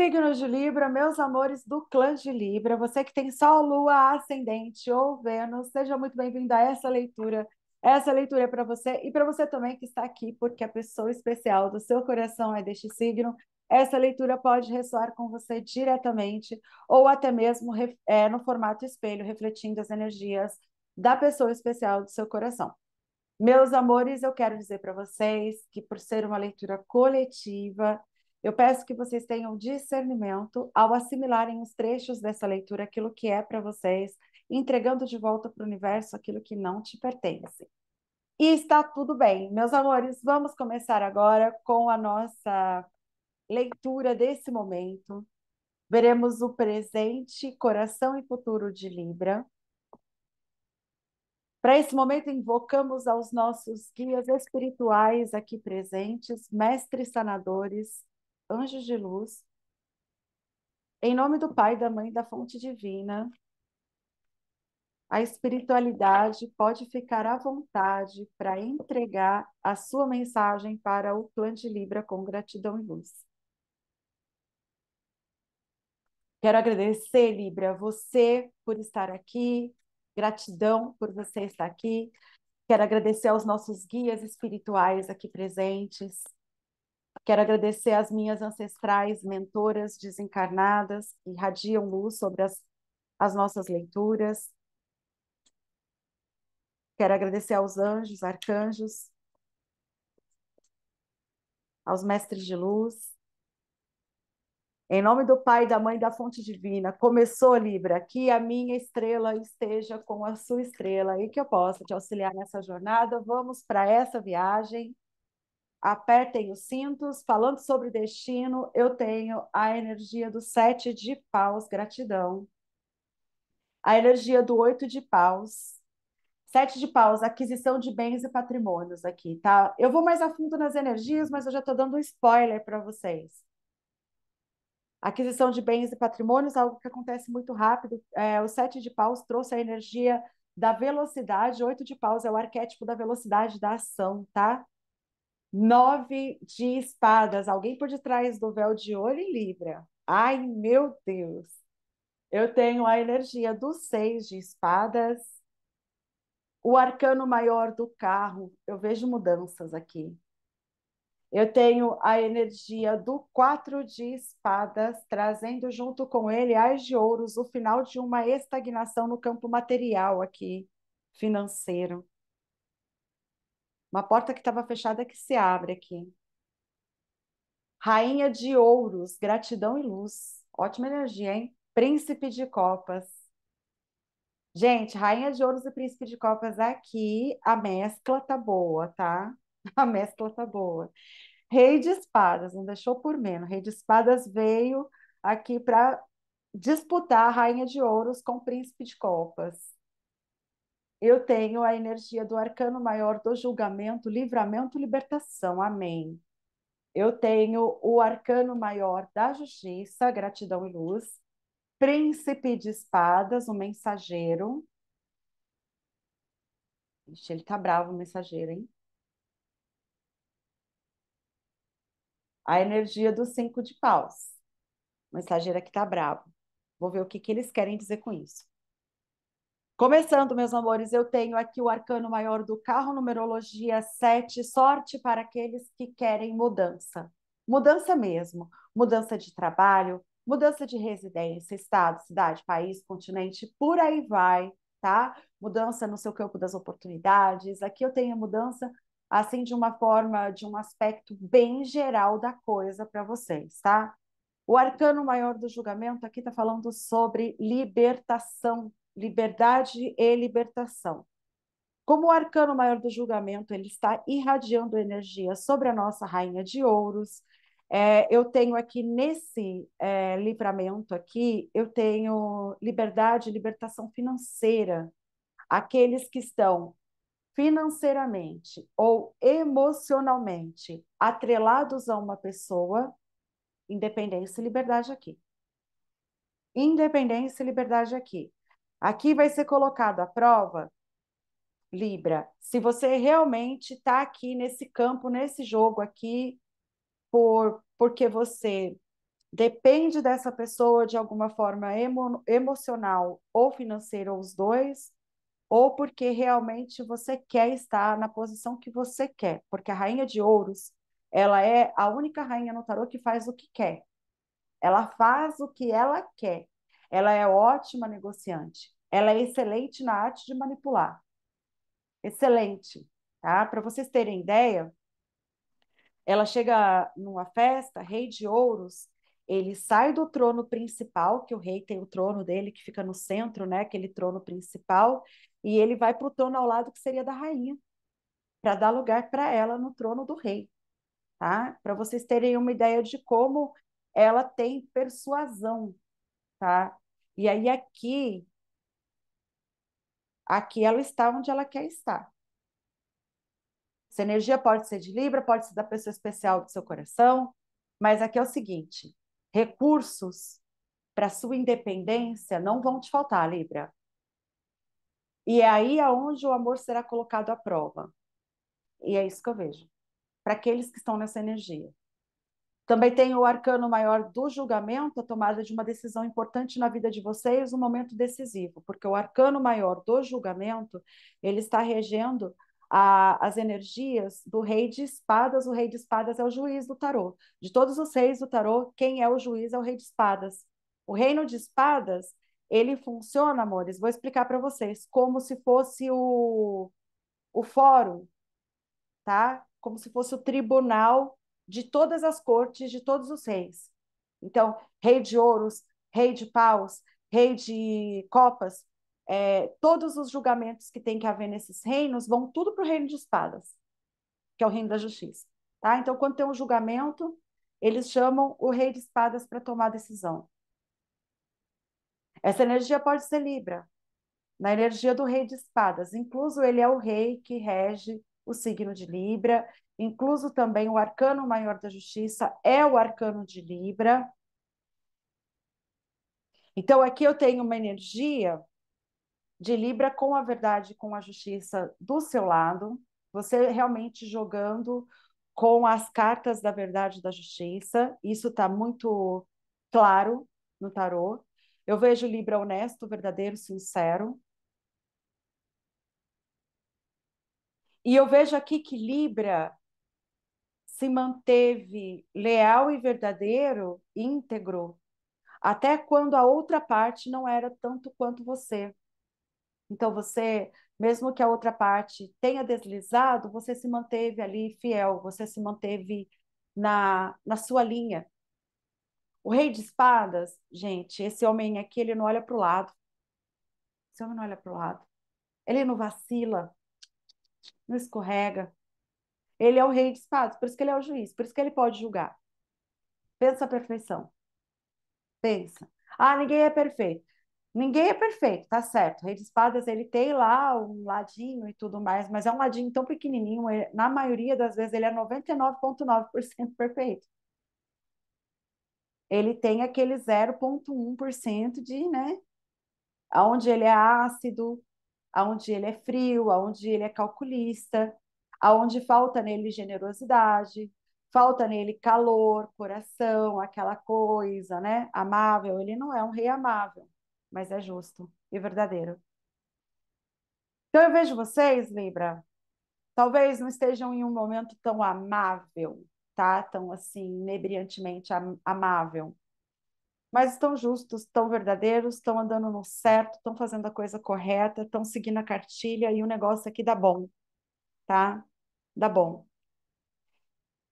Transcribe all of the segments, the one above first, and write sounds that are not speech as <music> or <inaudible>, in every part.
Signos de Libra, meus amores do clã de Libra, você que tem Sol, Lua, Ascendente ou Vênus, seja muito bem-vindo a essa leitura. Essa leitura é para você e para você também que está aqui, porque a pessoa especial do seu coração é deste signo. Essa leitura pode ressoar com você diretamente ou até mesmo é, no formato espelho, refletindo as energias da pessoa especial do seu coração. Meus amores, eu quero dizer para vocês que, por ser uma leitura coletiva, eu peço que vocês tenham discernimento ao assimilarem os trechos dessa leitura, aquilo que é para vocês, entregando de volta para o universo aquilo que não te pertence. E está tudo bem. Meus amores, vamos começar agora com a nossa leitura desse momento. Veremos o presente, coração e futuro de Libra. Para esse momento, invocamos aos nossos guias espirituais aqui presentes, mestres sanadores, anjos de luz, em nome do Pai, da Mãe, da Fonte Divina, a espiritualidade pode ficar à vontade para entregar a sua mensagem para o clã de Libra com gratidão e luz. Quero agradecer, Libra, você por estar aqui, gratidão por você estar aqui. Quero agradecer aos nossos guias espirituais aqui presentes, Quero agradecer às minhas ancestrais mentoras desencarnadas que irradiam luz sobre as, as nossas leituras. Quero agradecer aos anjos, arcanjos, aos mestres de luz. Em nome do Pai, da Mãe, da Fonte Divina, começou, Libra, que a minha estrela esteja com a sua estrela e que eu possa te auxiliar nessa jornada. Vamos para essa viagem apertem os cintos. Falando sobre destino, eu tenho a energia do sete de paus, gratidão. A energia do oito de paus. Sete de paus, aquisição de bens e patrimônios aqui, tá? Eu vou mais a fundo nas energias, mas eu já estou dando um spoiler para vocês. Aquisição de bens e patrimônios, algo que acontece muito rápido. É, o sete de paus trouxe a energia da velocidade, oito de paus é o arquétipo da velocidade da ação, tá? Nove de espadas, alguém por detrás do véu de ouro e Libra. Ai, meu Deus! Eu tenho a energia do seis de espadas, o arcano maior do carro. Eu vejo mudanças aqui. Eu tenho a energia do quatro de espadas, trazendo junto com ele as de ouros, o final de uma estagnação no campo material aqui, financeiro. Uma porta que estava fechada que se abre aqui. Rainha de ouros, gratidão e luz. Ótima energia, hein? Príncipe de copas. Gente, Rainha de ouros e Príncipe de copas aqui, a mescla tá boa, tá? <laughs> A mescla tá boa. Rei de espadas, não deixou por menos. Rei de espadas veio aqui para disputar a Rainha de ouros com o Príncipe de copas. Eu tenho a energia do arcano maior do julgamento, livramento, libertação. Amém. Eu tenho o arcano maior da justiça, gratidão e luz. Príncipe de espadas, o mensageiro. Ixi, ele tá bravo, o mensageiro, hein? A energia dos cinco de paus. O mensageiro aqui é tá bravo. Vou ver o que, que eles querem dizer com isso. Começando, meus amores, eu tenho aqui o arcano maior do carro, numerologia 7, sorte para aqueles que querem mudança. Mudança mesmo, mudança de trabalho, mudança de residência, estado, cidade, país, continente, por aí vai, tá? Mudança no seu campo das oportunidades. Aqui eu tenho a mudança assim de uma forma, de um aspecto bem geral da coisa para vocês, tá? O arcano maior do julgamento aqui está falando sobre libertação liberdade e libertação. Como o arcano maior do julgamento, ele está irradiando energia sobre a nossa rainha de ouros. É, eu tenho aqui nesse é, livramento aqui, eu tenho liberdade, libertação financeira. Aqueles que estão financeiramente ou emocionalmente atrelados a uma pessoa, independência e liberdade aqui. Independência e liberdade aqui. Aqui vai ser colocado a prova, Libra, se você realmente está aqui nesse campo, nesse jogo aqui, por porque você depende dessa pessoa de alguma forma emo, emocional ou financeira, ou os dois, ou porque realmente você quer estar na posição que você quer, porque a rainha de ouros, ela é a única rainha no tarô que faz o que quer. Ela faz o que ela quer. Ela é ótima negociante. Ela é excelente na arte de manipular. Excelente, tá? Para vocês terem ideia, ela chega numa festa, rei de ouros, ele sai do trono principal, que o rei tem o trono dele que fica no centro, né, aquele trono principal, e ele vai para o trono ao lado que seria da rainha, para dar lugar para ela no trono do rei, tá? Para vocês terem uma ideia de como ela tem persuasão, tá? E aí aqui, aqui ela está onde ela quer estar. Essa energia pode ser de Libra, pode ser da pessoa especial do seu coração, mas aqui é o seguinte: recursos para sua independência não vão te faltar, Libra. E é aí aonde o amor será colocado à prova. E é isso que eu vejo. Para aqueles que estão nessa energia. Também tem o arcano maior do julgamento, a tomada de uma decisão importante na vida de vocês, um momento decisivo, porque o arcano maior do julgamento, ele está regendo a, as energias do rei de espadas. O rei de espadas é o juiz do tarô. De todos os reis do tarô, quem é o juiz é o rei de espadas. O reino de espadas, ele funciona, amores, vou explicar para vocês, como se fosse o, o fórum, tá? Como se fosse o tribunal de todas as cortes, de todos os reis. Então, rei de ouros, rei de paus, rei de copas, é, todos os julgamentos que tem que haver nesses reinos vão tudo para o reino de espadas, que é o reino da justiça. Tá? Então, quando tem um julgamento, eles chamam o rei de espadas para tomar a decisão. Essa energia pode ser Libra, na energia do rei de espadas. Incluso ele é o rei que rege o signo de Libra, incluso também o arcano maior da justiça, é o arcano de Libra. Então, aqui eu tenho uma energia de Libra com a verdade, com a justiça do seu lado, você realmente jogando com as cartas da verdade e da justiça, isso está muito claro no tarô. Eu vejo Libra honesto, verdadeiro, sincero. E eu vejo aqui que Libra se manteve leal e verdadeiro, íntegro, até quando a outra parte não era tanto quanto você. Então você, mesmo que a outra parte tenha deslizado, você se manteve ali fiel, você se manteve na, na sua linha. O rei de espadas, gente, esse homem aqui, ele não olha para o lado. Esse homem não olha para o lado. Ele não vacila, não escorrega, ele é o rei de espadas, por isso que ele é o juiz, por isso que ele pode julgar. Pensa a perfeição. Pensa. Ah, ninguém é perfeito. Ninguém é perfeito, tá certo. O rei de espadas, ele tem lá um ladinho e tudo mais, mas é um ladinho tão pequenininho, ele, na maioria das vezes ele é 99,9% perfeito. Ele tem aquele 0,1% de, né, aonde ele é ácido, aonde ele é frio, aonde ele é calculista, aonde falta nele generosidade, falta nele calor, coração, aquela coisa, né? Amável. Ele não é um rei amável, mas é justo e verdadeiro. Então eu vejo vocês, Libra, talvez não estejam em um momento tão amável, tá? Tão assim, inebriantemente amável. Mas estão justos, estão verdadeiros, estão andando no certo, estão fazendo a coisa correta, estão seguindo a cartilha e o negócio aqui dá bom tá? Dá bom.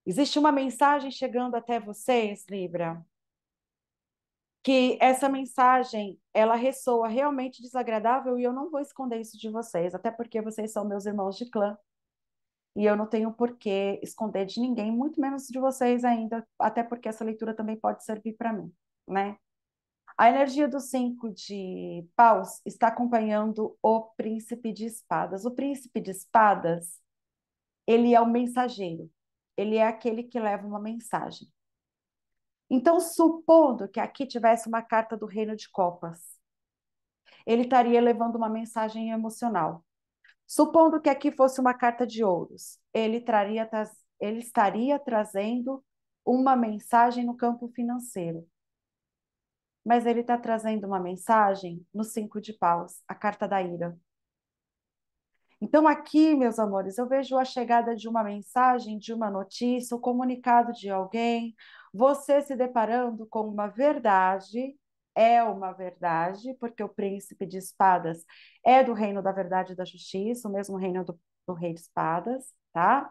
Existe uma mensagem chegando até vocês, Libra, que essa mensagem ela ressoa realmente desagradável e eu não vou esconder isso de vocês, até porque vocês são meus irmãos de clã. E eu não tenho por que esconder de ninguém, muito menos de vocês ainda, até porque essa leitura também pode servir para mim, né? A energia do cinco de paus está acompanhando o príncipe de espadas. O príncipe de espadas ele é o mensageiro, ele é aquele que leva uma mensagem. Então, supondo que aqui tivesse uma carta do Reino de Copas, ele estaria levando uma mensagem emocional. Supondo que aqui fosse uma carta de ouros, ele, traria, ele estaria trazendo uma mensagem no campo financeiro. Mas ele está trazendo uma mensagem no Cinco de Paus, a carta da ira. Então, aqui, meus amores, eu vejo a chegada de uma mensagem, de uma notícia, o um comunicado de alguém, você se deparando com uma verdade, é uma verdade, porque o príncipe de espadas é do reino da verdade e da justiça, o mesmo reino do, do rei de espadas, tá?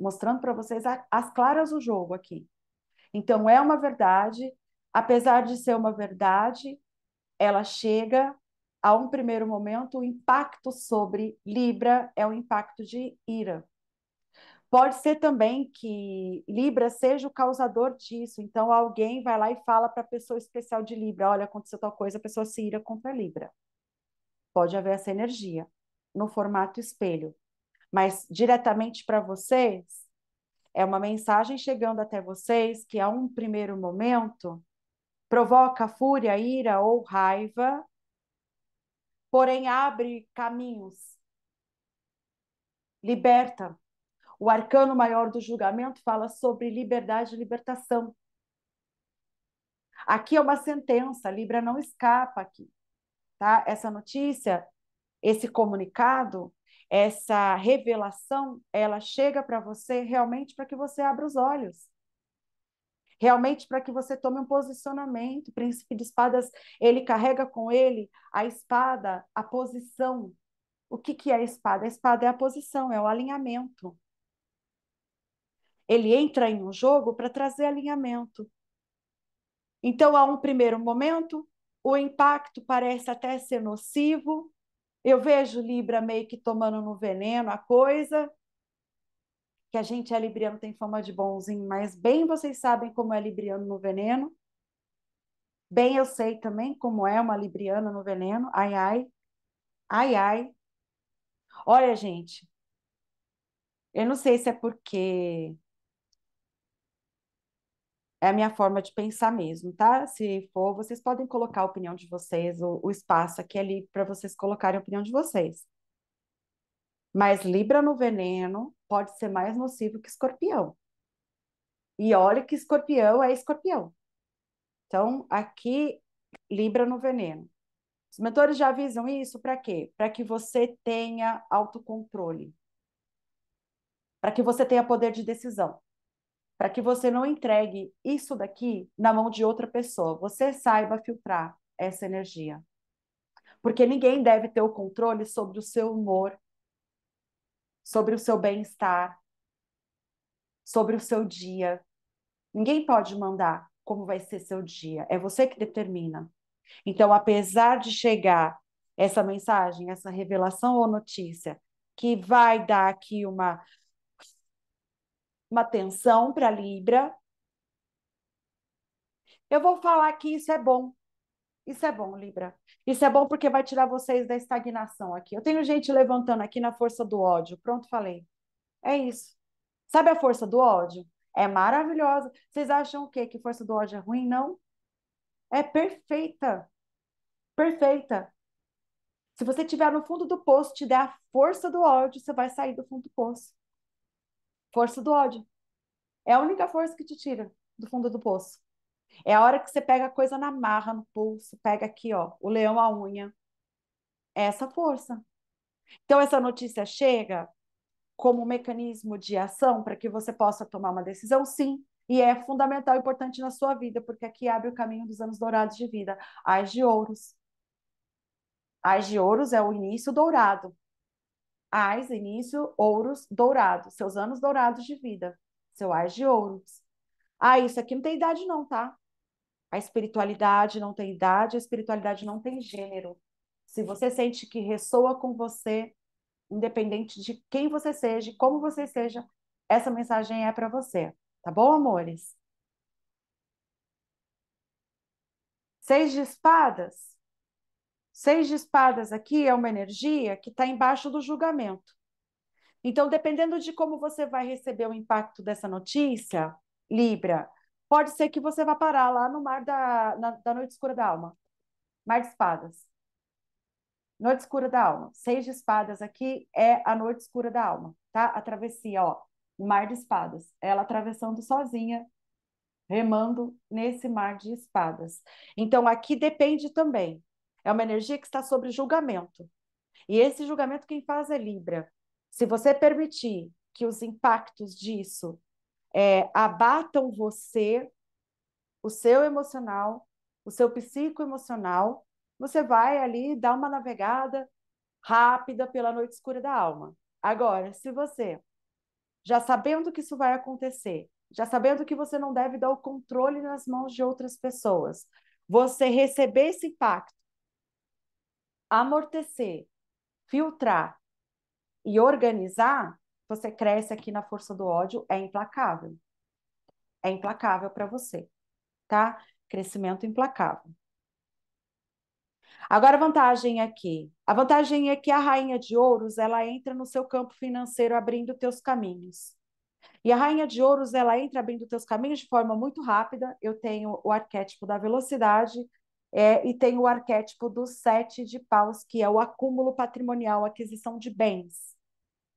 Mostrando para vocês a, as claras o jogo aqui. Então, é uma verdade, apesar de ser uma verdade, ela chega a um primeiro momento, o impacto sobre Libra é o impacto de ira. Pode ser também que Libra seja o causador disso. Então, alguém vai lá e fala para a pessoa especial de Libra: olha, aconteceu tal coisa, a pessoa se ira contra Libra. Pode haver essa energia no formato espelho. Mas diretamente para vocês, é uma mensagem chegando até vocês que, a um primeiro momento, provoca fúria, ira ou raiva porém abre caminhos, liberta. O arcano maior do julgamento fala sobre liberdade e libertação. Aqui é uma sentença, Libra não escapa aqui. Tá? Essa notícia, esse comunicado, essa revelação, ela chega para você realmente para que você abra os olhos realmente para que você tome um posicionamento. O príncipe de espadas, ele carrega com ele a espada, a posição. O que, que é a espada? A espada é a posição, é o alinhamento. Ele entra em um jogo para trazer alinhamento. Então, há um primeiro momento, o impacto parece até ser nocivo. Eu vejo Libra meio que tomando no veneno a coisa, que a gente é libriano, tem fama de bonzinho, mas bem vocês sabem como é libriano no veneno. Bem eu sei também como é uma libriana no veneno. Ai, ai. Ai, ai. Olha, gente. Eu não sei se é porque é a minha forma de pensar mesmo, tá? Se for, vocês podem colocar a opinião de vocês, o, o espaço aqui ali para vocês colocarem a opinião de vocês. Mas Libra no veneno pode ser mais nocivo que escorpião. E olha que escorpião é escorpião. Então, aqui, Libra no veneno. Os mentores já avisam isso para quê? Para que você tenha autocontrole. Para que você tenha poder de decisão. Para que você não entregue isso daqui na mão de outra pessoa. Você saiba filtrar essa energia. Porque ninguém deve ter o controle sobre o seu humor, sobre o seu bem-estar, sobre o seu dia. Ninguém pode mandar como vai ser seu dia, é você que determina. Então, apesar de chegar essa mensagem, essa revelação ou notícia, que vai dar aqui uma, uma tensão para Libra, eu vou falar que isso é bom, isso é bom, Libra. Isso é bom porque vai tirar vocês da estagnação aqui. Eu tenho gente levantando aqui na força do ódio. Pronto, falei. É isso. Sabe a força do ódio? É maravilhosa. Vocês acham o quê? Que força do ódio é ruim? Não. É perfeita. Perfeita. Se você estiver no fundo do poço, te der a força do ódio, você vai sair do fundo do poço. Força do ódio. É a única força que te tira do fundo do poço. É a hora que você pega a coisa na marra, no pulso, pega aqui, ó, o leão à unha. É essa força. Então, essa notícia chega como um mecanismo de ação para que você possa tomar uma decisão, sim. E é fundamental e importante na sua vida, porque aqui abre o caminho dos anos dourados de vida. As de ouros. As de ouros é o início dourado. As, início, ouros, dourado. Seus anos dourados de vida. Seu as de ouros. Ah, isso aqui não tem idade, não, tá? A espiritualidade não tem idade, a espiritualidade não tem gênero. Se você sente que ressoa com você, independente de quem você seja, como você seja, essa mensagem é para você. Tá bom, amores? Seis de espadas. Seis de espadas aqui é uma energia que está embaixo do julgamento. Então, dependendo de como você vai receber o impacto dessa notícia, Libra, pode ser que você vá parar lá no mar da, na, da noite escura da alma. Mar de espadas. Noite escura da alma. Seis de espadas aqui é a noite escura da alma, tá? A travessia, ó. Mar de espadas. Ela atravessando sozinha, remando nesse mar de espadas. Então, aqui depende também. É uma energia que está sobre julgamento. E esse julgamento quem faz é Libra. Se você permitir que os impactos disso é, abatam você, o seu emocional, o seu psicoemocional, você vai ali dar uma navegada rápida pela noite escura da alma. Agora, se você, já sabendo que isso vai acontecer, já sabendo que você não deve dar o controle nas mãos de outras pessoas, você receber esse impacto, amortecer, filtrar e organizar, você cresce aqui na força do ódio, é implacável. É implacável para você, tá? Crescimento implacável. Agora a vantagem aqui. É a vantagem é que a rainha de ouros, ela entra no seu campo financeiro abrindo teus caminhos. E a rainha de ouros, ela entra abrindo teus caminhos de forma muito rápida. Eu tenho o arquétipo da velocidade é, e tenho o arquétipo do sete de paus, que é o acúmulo patrimonial, aquisição de bens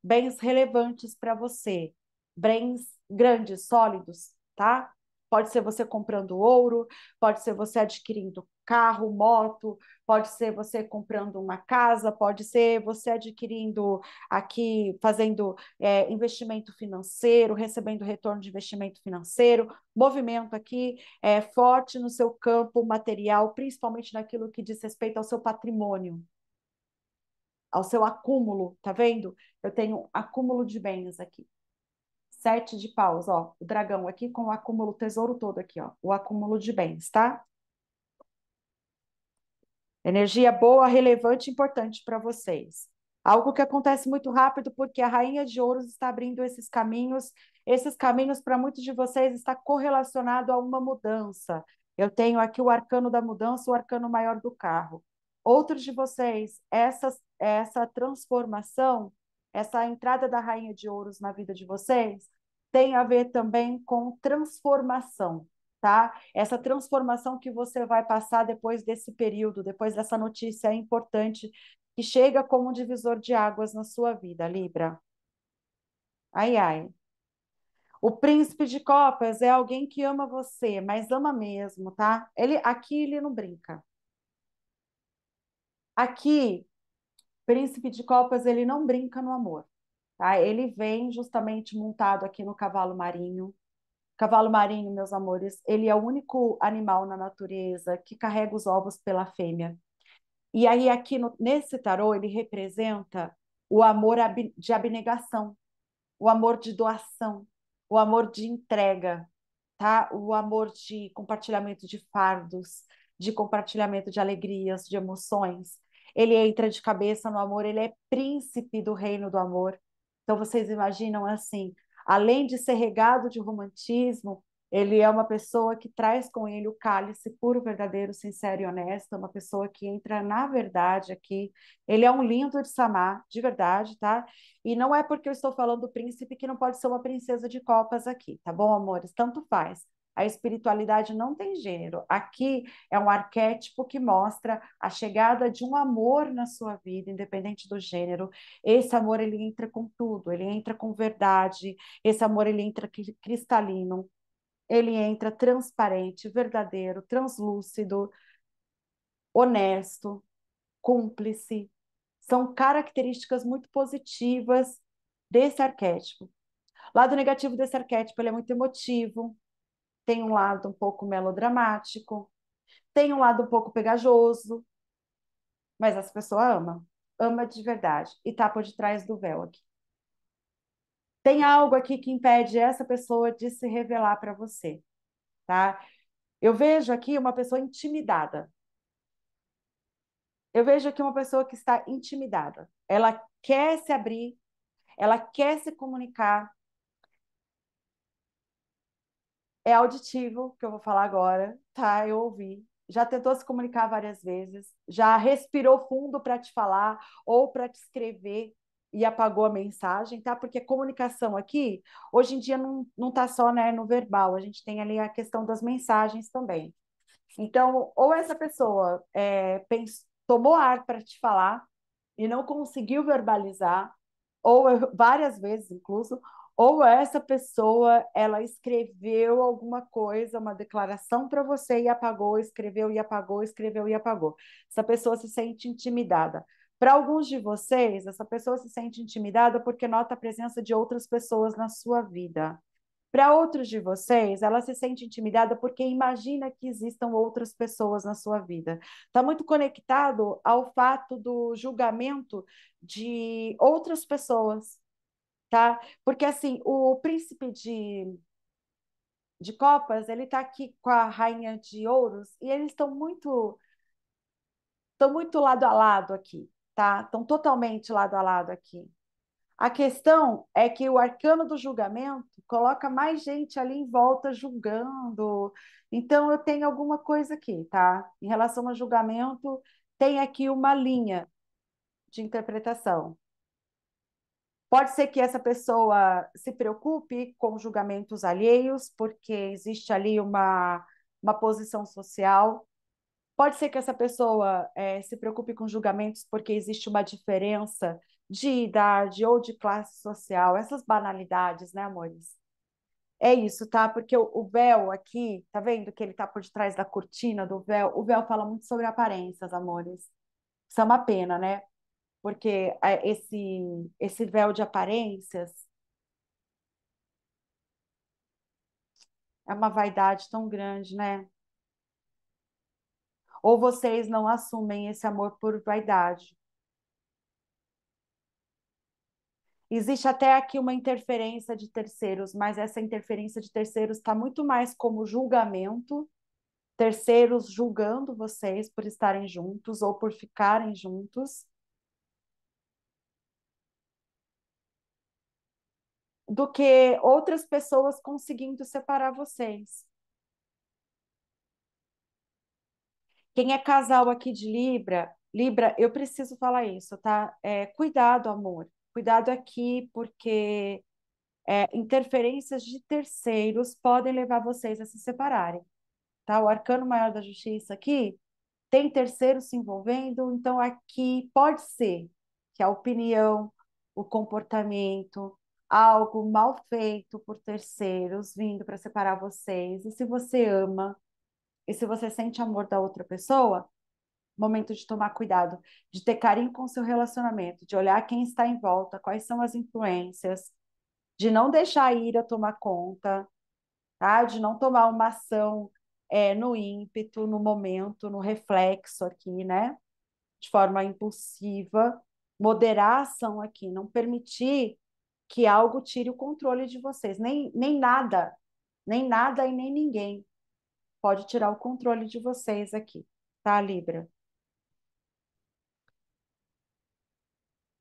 bens relevantes para você, bens grandes, sólidos, tá? Pode ser você comprando ouro, pode ser você adquirindo carro, moto, pode ser você comprando uma casa, pode ser você adquirindo aqui, fazendo é, investimento financeiro, recebendo retorno de investimento financeiro, movimento aqui é, forte no seu campo material, principalmente naquilo que diz respeito ao seu patrimônio, ao seu acúmulo, tá vendo? Eu tenho acúmulo de bens aqui. Sete de paus, ó, o dragão aqui com o acúmulo, o tesouro todo aqui, ó, o acúmulo de bens, tá? Energia boa, relevante e importante para vocês. Algo que acontece muito rápido, porque a Rainha de Ouros está abrindo esses caminhos. Esses caminhos, para muitos de vocês, está correlacionado a uma mudança. Eu tenho aqui o arcano da mudança, o arcano maior do carro. Outros de vocês, essa, essa transformação, essa entrada da Rainha de Ouros na vida de vocês, tem a ver também com transformação, tá? Essa transformação que você vai passar depois desse período, depois dessa notícia importante que chega como um divisor de águas na sua vida, Libra. Ai, ai. O príncipe de copas é alguém que ama você, mas ama mesmo, tá? Ele aqui ele não brinca. Aqui, Príncipe de Copas, ele não brinca no amor. Tá? Ele vem justamente montado aqui no cavalo marinho. Cavalo marinho, meus amores, ele é o único animal na natureza que carrega os ovos pela fêmea. E aí, aqui no, nesse tarô, ele representa o amor ab, de abnegação, o amor de doação, o amor de entrega, tá? O amor de compartilhamento de fardos, de compartilhamento de alegrias, de emoções ele entra de cabeça no amor, ele é príncipe do reino do amor. Então vocês imaginam assim, além de ser regado de romantismo, ele é uma pessoa que traz com ele o cálice puro, verdadeiro, sincero e honesto, uma pessoa que entra na verdade aqui. Ele é um lindo de samar, de verdade, tá? E não é porque eu estou falando do príncipe que não pode ser uma princesa de copas aqui, tá bom, amores? Tanto faz. A espiritualidade não tem gênero. Aqui é um arquétipo que mostra a chegada de um amor na sua vida, independente do gênero. Esse amor ele entra com tudo, ele entra com verdade, esse amor ele entra cristalino, ele entra transparente, verdadeiro, translúcido, honesto, cúmplice. São características muito positivas desse arquétipo. Lado negativo desse arquétipo, ele é muito emotivo, tem um lado um pouco melodramático, tem um lado um pouco pegajoso, mas essa pessoa ama, ama de verdade e tá por detrás do véu aqui. Tem algo aqui que impede essa pessoa de se revelar para você, tá? Eu vejo aqui uma pessoa intimidada. Eu vejo aqui uma pessoa que está intimidada. Ela quer se abrir, ela quer se comunicar, é auditivo, que eu vou falar agora, tá? Eu ouvi. Já tentou se comunicar várias vezes, já respirou fundo para te falar ou para te escrever e apagou a mensagem, tá? Porque comunicação aqui, hoje em dia, não, não tá só né, no verbal, a gente tem ali a questão das mensagens também. Então, ou essa pessoa é, tomou ar para te falar e não conseguiu verbalizar, ou eu, várias vezes incluso, ou essa pessoa ela escreveu alguma coisa, uma declaração para você e apagou, escreveu e apagou, escreveu e apagou. Essa pessoa se sente intimidada. Para alguns de vocês, essa pessoa se sente intimidada porque nota a presença de outras pessoas na sua vida. Para outros de vocês, ela se sente intimidada porque imagina que existam outras pessoas na sua vida. Está muito conectado ao fato do julgamento de outras pessoas tá? Porque assim, o príncipe de de copas, ele está aqui com a rainha de ouros e eles estão muito estão muito lado a lado aqui, tá? Estão totalmente lado a lado aqui. A questão é que o arcano do julgamento coloca mais gente ali em volta julgando. Então eu tenho alguma coisa aqui, tá? Em relação ao julgamento, tem aqui uma linha de interpretação. Pode ser que essa pessoa se preocupe com julgamentos alheios, porque existe ali uma, uma posição social. Pode ser que essa pessoa é, se preocupe com julgamentos porque existe uma diferença de idade ou de classe social, essas banalidades, né, amores? É isso, tá? Porque o, o véu aqui, tá vendo que ele tá por detrás da cortina do véu? O véu fala muito sobre aparências, amores. Isso é uma pena, né? porque é, esse, esse véu de aparências é uma vaidade tão grande, né? Ou vocês não assumem esse amor por vaidade. Existe até aqui uma interferência de terceiros, mas essa interferência de terceiros está muito mais como julgamento, terceiros julgando vocês por estarem juntos ou por ficarem juntos, do que outras pessoas conseguindo separar vocês. Quem é casal aqui de Libra, Libra, eu preciso falar isso, tá? É, cuidado, amor. Cuidado aqui, porque é, interferências de terceiros podem levar vocês a se separarem, tá? O arcano maior da justiça aqui tem terceiros se envolvendo, então aqui pode ser que a opinião, o comportamento, algo mal feito por terceiros vindo para separar vocês. E se você ama, e se você sente amor da outra pessoa, momento de tomar cuidado, de ter carinho com seu relacionamento, de olhar quem está em volta, quais são as influências, de não deixar a ira tomar conta, tá? De não tomar uma ação é, no ímpeto, no momento, no reflexo aqui, né? De forma impulsiva, moderar a ação aqui, não permitir que algo tire o controle de vocês. Nem, nem nada, nem nada e nem ninguém pode tirar o controle de vocês aqui, tá, Libra?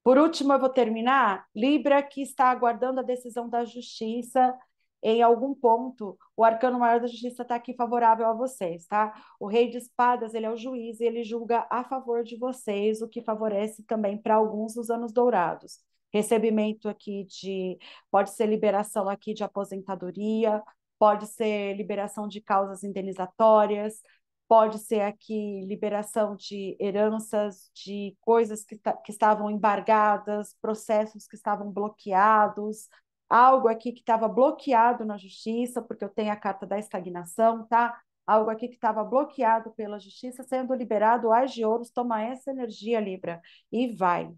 Por último, eu vou terminar. Libra, que está aguardando a decisão da justiça em algum ponto, o arcano maior da justiça está aqui favorável a vocês, tá? O rei de espadas, ele é o juiz e ele julga a favor de vocês, o que favorece também para alguns os anos dourados recebimento aqui de. pode ser liberação aqui de aposentadoria, pode ser liberação de causas indenizatórias, pode ser aqui liberação de heranças, de coisas que, que estavam embargadas, processos que estavam bloqueados, algo aqui que estava bloqueado na justiça, porque eu tenho a carta da estagnação, tá? Algo aqui que estava bloqueado pela justiça, sendo liberado, as de ouros, toma essa energia, Libra, e vai,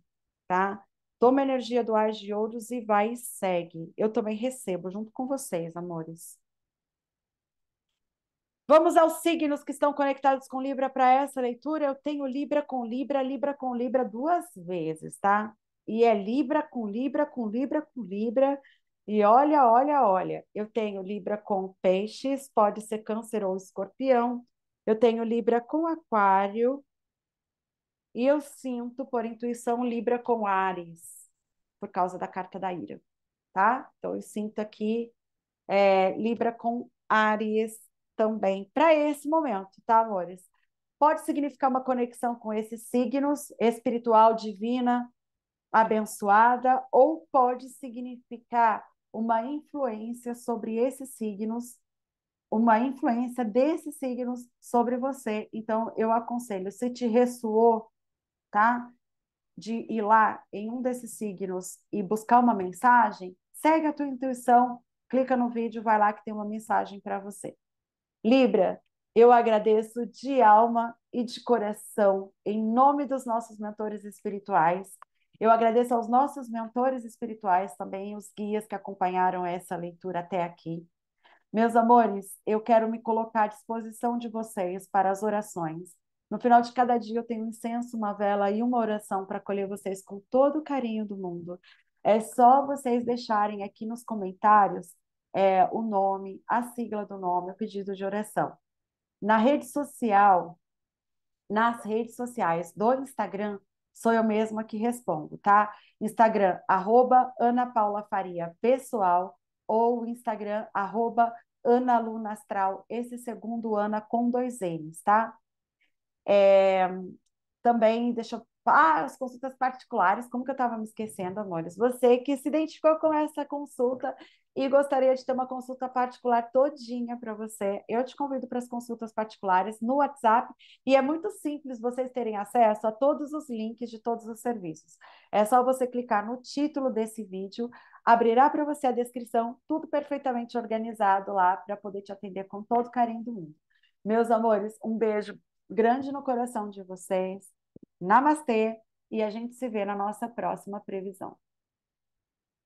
tá? Toma a energia do ar de Ouros e vai e segue. Eu também recebo junto com vocês, amores. Vamos aos signos que estão conectados com Libra para essa leitura. Eu tenho Libra com Libra, Libra com Libra duas vezes, tá? E é Libra com Libra, com Libra com Libra. E olha, olha, olha. Eu tenho Libra com Peixes, pode ser Câncer ou Escorpião. Eu tenho Libra com Aquário, e eu sinto, por intuição, Libra com Ares, por causa da carta da ira, tá? Então, eu sinto aqui é, Libra com Ares também, para esse momento, tá, amores? Pode significar uma conexão com esses signos, espiritual, divina, abençoada, ou pode significar uma influência sobre esses signos, uma influência desses signos sobre você. Então, eu aconselho, se te ressoou tá? De ir lá em um desses signos e buscar uma mensagem, segue a tua intuição, clica no vídeo, vai lá que tem uma mensagem para você. Libra, eu agradeço de alma e de coração, em nome dos nossos mentores espirituais. Eu agradeço aos nossos mentores espirituais também, os guias que acompanharam essa leitura até aqui. Meus amores, eu quero me colocar à disposição de vocês para as orações. No final de cada dia eu tenho um incenso, uma vela e uma oração para acolher vocês com todo o carinho do mundo. É só vocês deixarem aqui nos comentários é, o nome, a sigla do nome, o pedido de oração. Na rede social, nas redes sociais do Instagram, sou eu mesma que respondo, tá? Instagram, arroba Ana Paula Faria Pessoal ou Instagram, arroba Ana Luna Astral, esse segundo Ana com dois N's, tá? É, também, deixa Ah, as consultas particulares, como que eu estava me esquecendo, amores? Você que se identificou com essa consulta e gostaria de ter uma consulta particular todinha para você, eu te convido para as consultas particulares no WhatsApp e é muito simples vocês terem acesso a todos os links de todos os serviços. É só você clicar no título desse vídeo, abrirá para você a descrição, tudo perfeitamente organizado lá para poder te atender com todo carinho do mundo. Meus amores, um beijo grande no coração de vocês. Namastê e a gente se vê na nossa próxima previsão.